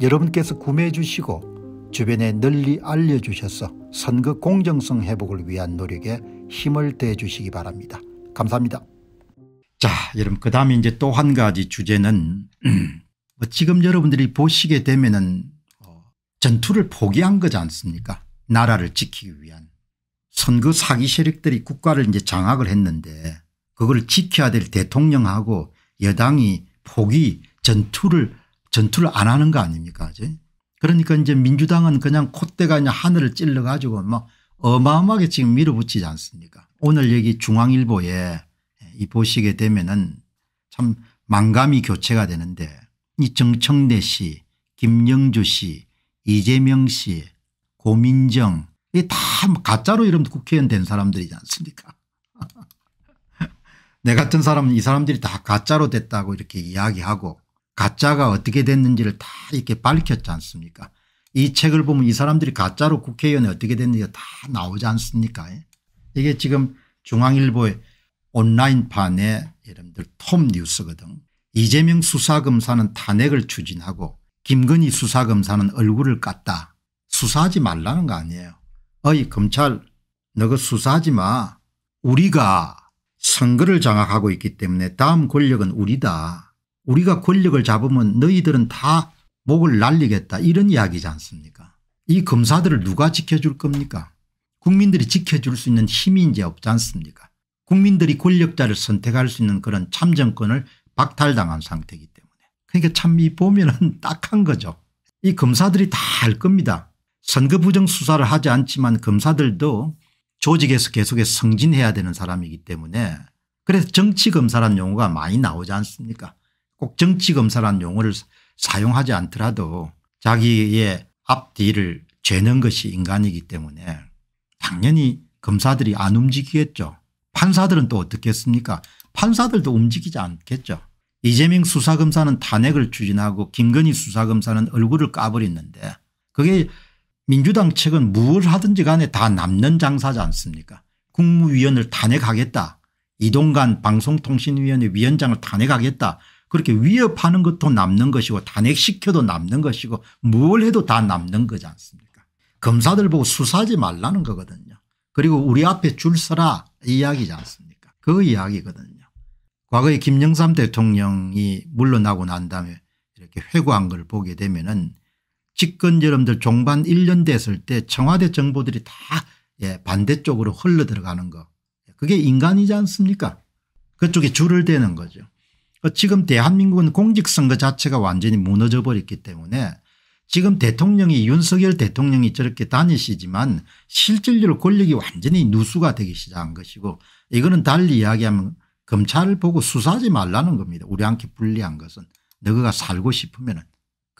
여러분께서 구매해 주시고 주변에 널리 알려주셔서 선거 공정성 회복을 위한 노력에 힘을 대 주시기 바랍니다. 감사합니다. 자 여러분 그 다음에 이제 또 한 가지 주제는 뭐 지금 여러분들이 보시게 되면은 어, 전투를 포기한 거지 않습니까 나라를 지키기 위한 선거 사기 세력들이 국가를 이제 장악을 했는데 그걸 지켜야 될 대통령하고 여당이 포기 전투를 전투를 안 하는 거 아닙니까 이제 그러니까 이제 민주당은 그냥 콧대가 그냥 하늘을 찔러 가지고 막 어마어마하게 지금 밀어붙이지 않습니까 오늘 여기 중앙일보에 이 보시게 되면은 참 망감이 교체가 되는데 이 정청래 씨 김영주 씨 이재명 씨 고민정 이게 다 가짜로 이름 국회의원 된 사람들이지 않습니까 내 같은 사람은 이 사람들이 다 가짜로 됐다고 이렇게 이야기하고 가짜가 어떻게 됐는지를 다 이렇게 밝혔지 않습니까 이 책을 보면 이 사람들이 가짜로 국회의원이 어떻게 됐는지다 나오지 않습니까 이게 지금 중앙일보의 온라인판에 여러분들 톰 뉴스거든 이재명 수사검사는 탄핵을 추진하고 김건희 수사검사는 얼굴을 깠다 수사하지 말라는 거 아니에요 어이 검찰 너그 수사하지 마 우리가 선거를 장악하고 있기 때문에 다음 권력은 우리다 우리가 권력을 잡으면 너희들은 다 목을 날리겠다 이런 이야기지 않습니까 이 검사들을 누가 지켜줄 겁니까 국민들이 지켜줄 수 있는 힘이 이제 없지 않습니까 국민들이 권력자를 선택할 수 있는 그런 참정권을 박탈당한 상태이기 때문에 그러니까 참 이 보면은 딱한 거죠 이 검사들이 다알 겁니다 선거 부정 수사를 하지 않지만 검사들도 조직에서 계속해서 성진해야 되는 사람이기 때문에 그래서 정치검사란 용어가 많이 나오지 않습니까 꼭 정치검사란 용어를 사용하지 않더라도 자기의 앞뒤를 죄는 것이 인간이기 때문에 당연히 검사들이 안 움직이겠죠. 판사들은 또 어떻겠습니까 판사들도 움직이지 않겠죠. 이재명 수사검사는 탄핵을 추진하고 김건희 수사검사는 얼굴을 까버렸는데 그게 민주당 측은 무엇 하든지 간에 다 남는 장사지 않습니까 국무위원을 탄핵하겠다 이동관 방송통신위원회 위원장을 탄핵하겠다 그렇게 위협하는 것도 남는 것이고 단핵시켜도 남는 것이고 뭘 해도 다 남는 거지 않습니까 검사들 보고 수사하지 말라는 거거든요. 그리고 우리 앞에 줄 서라 이야기지 않습니까 그 이야기거든요. 과거에 김영삼 대통령이 물러나고 난 다음에 이렇게 회고한 걸 보게 되면 은 집권 여러분들 종반 1년 됐을 때 청와대 정보들이 다 예, 반대쪽으로 흘러들어가는 거 그게 인간이지 않습니까 그쪽에 줄을 대는 거죠. 어, 지금 대한민국은 공직선거 자체가 완전히 무너져 버렸기 때문에 지금 대통령이 윤석열 대통령이 저렇게 다니시지만 실질적으로 권력이 완전히 누수가 되기 시작한 것이고 이거는 달리 이야기하면 검찰을 보고 수사하지 말라는 겁니다. 우리한테 불리한 것은 너희가 살고 싶으면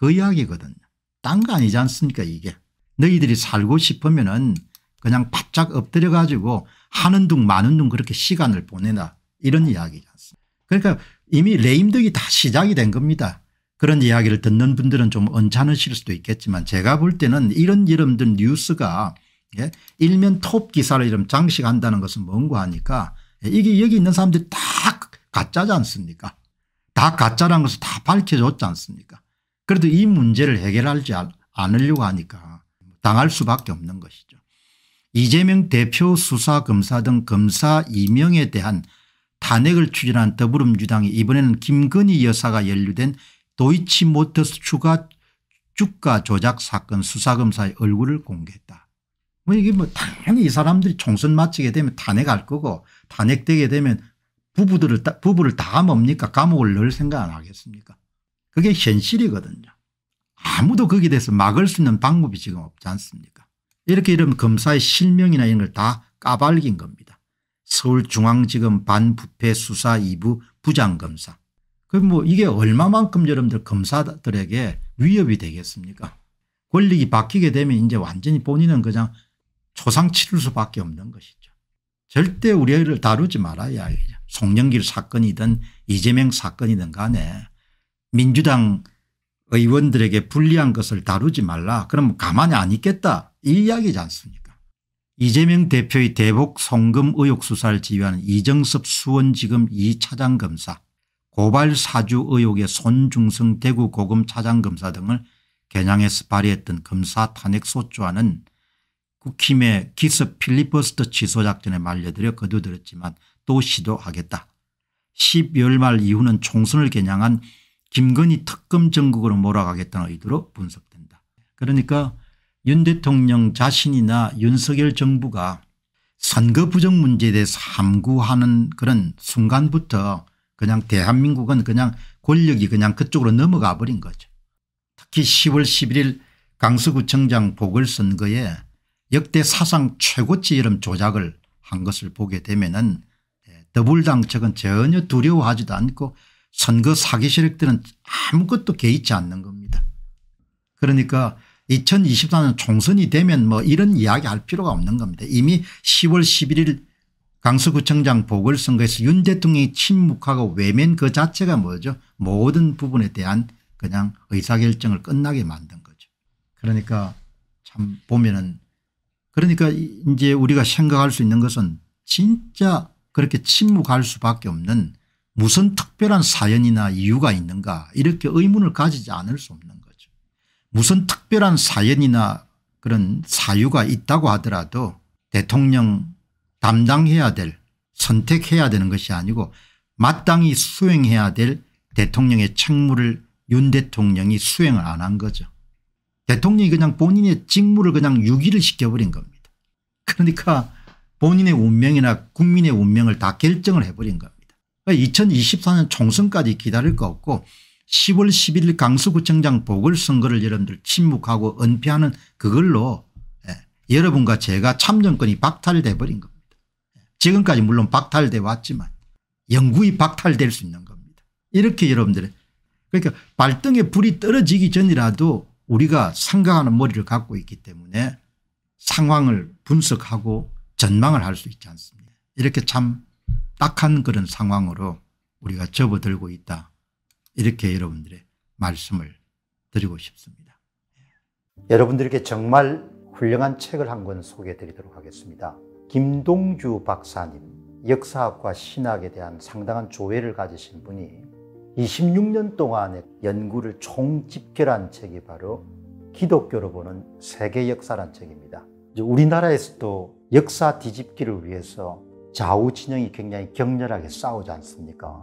은그 이야기거든요. 딴 거 아니지 않습니까 이게. 너희들이 살고 싶으면 은 그냥 바짝 엎드려 가지고 하는 둥 마는 둥 그렇게 시간을 보내나 이런 이야기지 않습니까 그러니까 이미 레임덕이 다 시작이 된 겁니다. 그런 이야기를 듣는 분들은 좀 언짢으실 수도 있겠지만 제가 볼 때는 이런 이름들 뉴스가 예? 일면 톱 기사를 이름 장식한다는 것은 뭔고 하니까 이게 여기 있는 사람들이 다 가짜지 않습니까 다 가짜라는 것을 다 밝혀줬지 않습니까 그래도 이 문제를 해결하지 않으려고 하니까 당할 수밖에 없는 것이죠. 이재명 대표 수사검사 등 검사 2명에 대한 탄핵을 추진한 더불어민주당이 이번에는 김건희 여사가 연루된 도이치모터스 추가 주가 조작 사건 수사검사의 얼굴을 공개했다. 뭐 이게 뭐 당연히 이 사람들이 총선 마치게 되면 탄핵할 거고 탄핵되게 되면 부부들을 따, 부부를 다 뭡니까 감옥을 넣을 생각 안 하겠습니까 그게 현실이거든요. 아무도 거기에 대해서 막을 수 있는 방법이 지금 없지 않습니까 이렇게 이러면 검사의 실명이나 이런 걸 다 까발긴 겁니다. 서울중앙지검 반부패 수사 2부 부장검사. 그뭐 이게 얼마만큼 여러분들 검사들에게 위협이 되겠습니까? 권력이 바뀌게 되면 이제 완전히 본인은 그냥 초상치를 수밖에 없는 것이죠. 절대 우리를 다루지 말아야 하죠. 송영길 사건이든 이재명 사건이든 간에 민주당 의원들에게 불리한 것을 다루지 말라 그럼 가만히 안 있겠다 이 이야기지 않습니까 이재명 대표의 대북 송금 의혹 수사를 지휘하는 이정섭 수원지검 2차장 검사 고발 사주 의혹의 손중성 대구 고금 차장 검사 등을 겨냥해서 발의했던 검사 탄핵 소추안은 국힘의 기습 필리버스터 취소 작전에 말려들여 거두들었지만 또 시도하겠다. 12월 말 이후는 총선을 겨냥한 김건희 특검 정국으로 몰아가겠다는 의도로 분석된다. 그러니까 윤 대통령 자신이나 윤석열 정부가 선거 부정 문제에 대해서 함구하는 그런 순간부터 그냥 대한민국은 그냥 권력이 그냥 그쪽으로 넘어가 버린 거죠. 특히 10월 11일 강서구청장 보궐선거에 역대 사상 최고치 이름 조작을 한 것을 보게 되면 은 예, 더불당 측은 전혀 두려워하지도 않고 선거 사기 세력들은 아무것도 개의치 않는 겁니다. 그러니까 2024년 총선이 되면 뭐 이런 이야기 할 필요가 없는 겁니다. 이미 10월 11일 강서구청장 보궐선거에서 윤 대통령이 침묵하고 외면 그 자체가 뭐죠 모든 부분에 대한 그냥 의사결정을 끝나게 만든 거죠. 그러니까 참 보면은 그러니까 이제 우리가 생각할 수 있는 것은 진짜 그렇게 침묵할 수밖에 없는 무슨 특별한 사연이나 이유가 있는가 이렇게 의문을 가지지 않을 수 없는 무슨 특별한 사연이나 그런 사유가 있다고 하더라도 대통령 담당해야 될 선택해야 되는 것이 아니고 마땅히 수행해야 될 대통령의 책무를 윤 대통령이 수행을 안 한 거죠. 대통령이 그냥 본인의 직무를 그냥 유기를 시켜버린 겁니다. 그러니까 본인의 운명이나 국민의 운명을 다 결정을 해버린 겁니다. 2024년 그러니까 총선까지 기다릴 거 없고 10월 11일 강서구청장 보궐선거를 여러분들 침묵하고 은폐하는 그걸로 예. 여러분과 제가 참정권이 박탈돼 버린 겁니다. 예, 지금까지 물론 박탈돼 왔지만 영구히 박탈될 수 있는 겁니다. 이렇게 여러분들의 그러니까 발등에 불이 떨어지기 전이라도 우리가 상가하는 머리를 갖고 있기 때문에 상황을 분석하고 전망을 할 수 있지 않습니까 이렇게 참 딱한 그런 상황으로 우리가 접어들고 있다. 이렇게 여러분들의 말씀을 드리고 싶습니다. 여러분들께 정말 훌륭한 책을 한 권 소개해 드리도록 하겠습니다. 김동주 박사님, 역사학과 신학에 대한 상당한 조회를 가지신 분이 26년 동안의 연구를 총집결한 책이 바로 기독교로 보는 세계 역사란 책입니다. 우리나라에서도 역사 뒤집기를 위해서 좌우 진영이 굉장히 격렬하게 싸우지 않습니까?